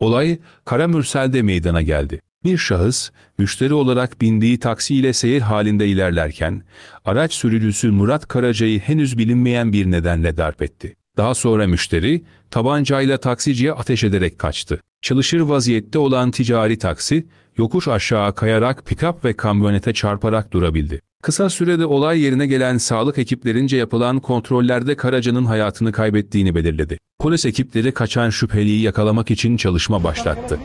Olay Karamürsel'de meydana geldi. Bir şahıs, müşteri olarak bindiği taksiyle seyir halinde ilerlerken, araç sürücüsü Murat Karaca'yı henüz bilinmeyen bir nedenle darp etti. Daha sonra müşteri, tabancayla taksiciye ateş ederek kaçtı. Çalışır vaziyette olan ticari taksi, yokuş aşağı kayarak pikap ve kamyonete çarparak durabildi. Kısa sürede olay yerine gelen sağlık ekiplerince yapılan kontrollerde Karaca'nın hayatını kaybettiğini belirledi. Polis ekipleri kaçan şüpheliyi yakalamak için çalışma başlattı.